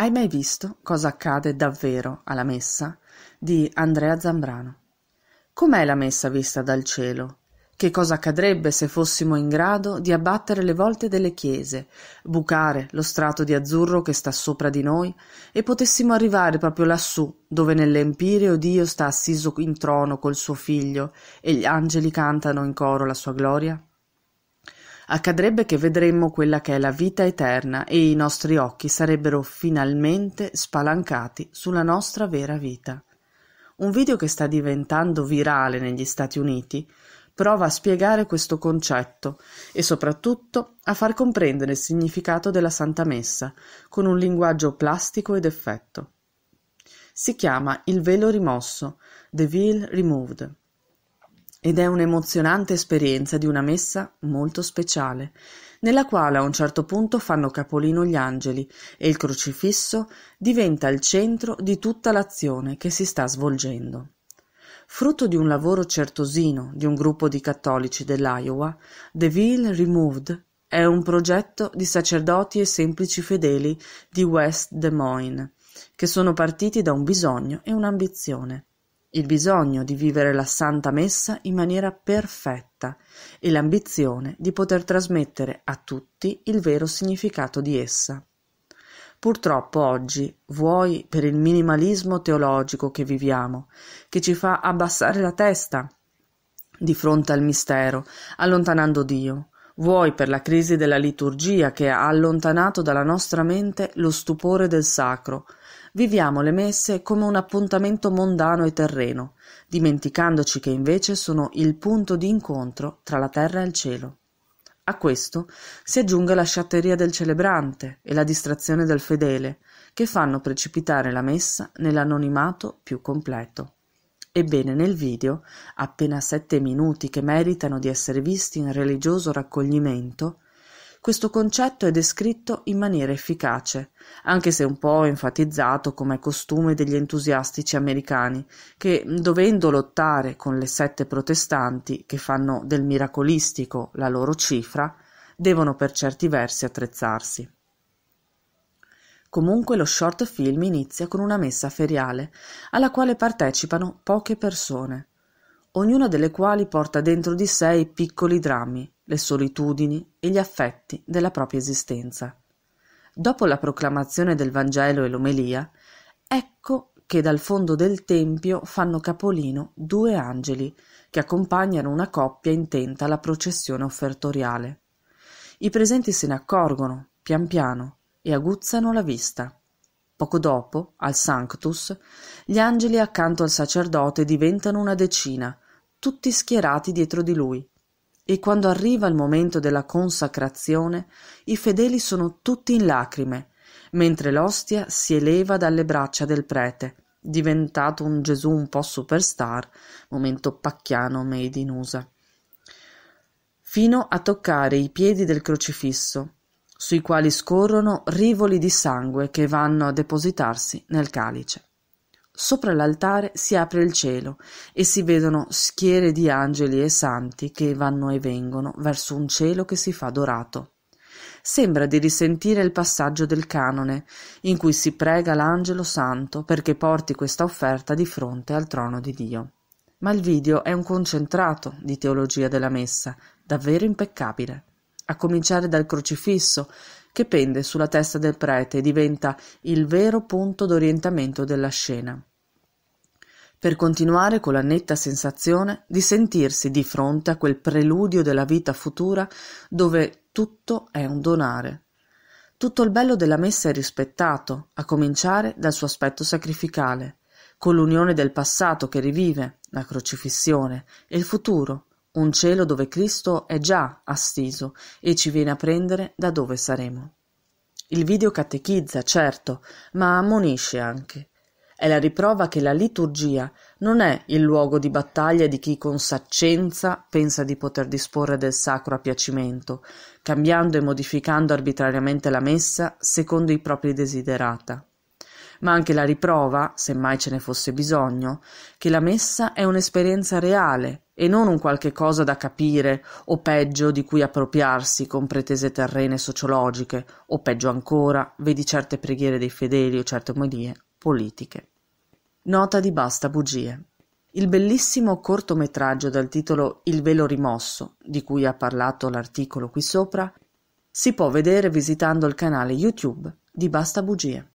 Hai mai visto "Cosa accade davvero alla Messa" di Andrea Zambrano? Com'è la Messa vista dal cielo? Che cosa accadrebbe se fossimo in grado di abbattere le volte delle chiese, bucare lo strato di azzurro che sta sopra di noi e potessimo arrivare proprio lassù, dove nell'empireo Dio sta assiso in trono col suo Figlio e gli angeli cantano in coro la sua gloria? accadrebbe che vedremmo quella che è la vita eterna e i nostri occhi sarebbero finalmente spalancati sulla nostra vera vita. Un video che sta diventando virale negli Stati Uniti prova a spiegare questo concetto e soprattutto a far comprendere il significato della Santa Messa con un linguaggio plastico ed effetto. Si chiama Il velo rimosso, The Veil Removed ed è un'emozionante esperienza di una messa molto speciale, nella quale a un certo punto fanno capolino gli angeli e il crocifisso diventa il centro di tutta l'azione che si sta svolgendo. Frutto di un lavoro certosino di un gruppo di cattolici dell'Iowa, The Veil Removed è un progetto di sacerdoti e semplici fedeli di West Des Moines, che sono partiti da un bisogno e un'ambizione il bisogno di vivere la Santa Messa in maniera perfetta e l'ambizione di poter trasmettere a tutti il vero significato di essa. Purtroppo oggi, vuoi per il minimalismo teologico che viviamo, che ci fa abbassare la testa di fronte al mistero, allontanando Dio, vuoi per la crisi della liturgia che ha allontanato dalla nostra mente lo stupore del sacro, Viviamo le messe come un appuntamento mondano e terreno, dimenticandoci che invece sono il punto di incontro tra la terra e il cielo. A questo si aggiunga la sciatteria del celebrante e la distrazione del fedele, che fanno precipitare la messa nell'anonimato più completo. Ebbene, nel video, appena sette minuti che meritano di essere visti in religioso raccoglimento, questo concetto è descritto in maniera efficace, anche se un po' enfatizzato come costume degli entusiastici americani, che, dovendo lottare con le sette protestanti che fanno del miracolistico la loro cifra, devono per certi versi attrezzarsi. Comunque lo short film inizia con una messa feriale, alla quale partecipano poche persone, ognuna delle quali porta dentro di sé i piccoli drammi, le solitudini e gli affetti della propria esistenza. Dopo la proclamazione del Vangelo e l'omelia, ecco che dal fondo del tempio fanno capolino due angeli che accompagnano una coppia intenta alla processione offertoriale. I presenti se ne accorgono, pian piano, e aguzzano la vista. Poco dopo, al Sanctus, gli angeli accanto al sacerdote diventano una decina, tutti schierati dietro di lui, e quando arriva il momento della consacrazione i fedeli sono tutti in lacrime, mentre l'ostia si eleva dalle braccia del prete, diventato un Gesù un po' superstar, momento pacchiano made in USA, fino a toccare i piedi del crocifisso, sui quali scorrono rivoli di sangue che vanno a depositarsi nel calice. Sopra l'altare si apre il cielo e si vedono schiere di angeli e santi che vanno e vengono verso un cielo che si fa dorato. Sembra di risentire il passaggio del canone, in cui si prega l'angelo santo perché porti questa offerta di fronte al trono di Dio. Ma il video è un concentrato di teologia della messa, davvero impeccabile a cominciare dal crocifisso che pende sulla testa del prete e diventa il vero punto d'orientamento della scena. Per continuare con la netta sensazione di sentirsi di fronte a quel preludio della vita futura dove tutto è un donare. Tutto il bello della messa è rispettato, a cominciare dal suo aspetto sacrificale, con l'unione del passato che rivive, la crocifissione, e il futuro, un cielo dove Cristo è già assiso e ci viene a prendere da dove saremo. Il video catechizza, certo, ma ammonisce anche. È la riprova che la liturgia non è il luogo di battaglia di chi con saccenza pensa di poter disporre del sacro a piacimento, cambiando e modificando arbitrariamente la messa secondo i propri desiderata. Ma anche la riprova, se mai ce ne fosse bisogno, che la messa è un'esperienza reale, e non un qualche cosa da capire o peggio di cui appropriarsi con pretese terrene sociologiche o peggio ancora, vedi certe preghiere dei fedeli o certe omelie politiche. Nota di Basta Bugie. Il bellissimo cortometraggio dal titolo Il velo rimosso, di cui ha parlato l'articolo qui sopra, si può vedere visitando il canale YouTube di Basta Bugie.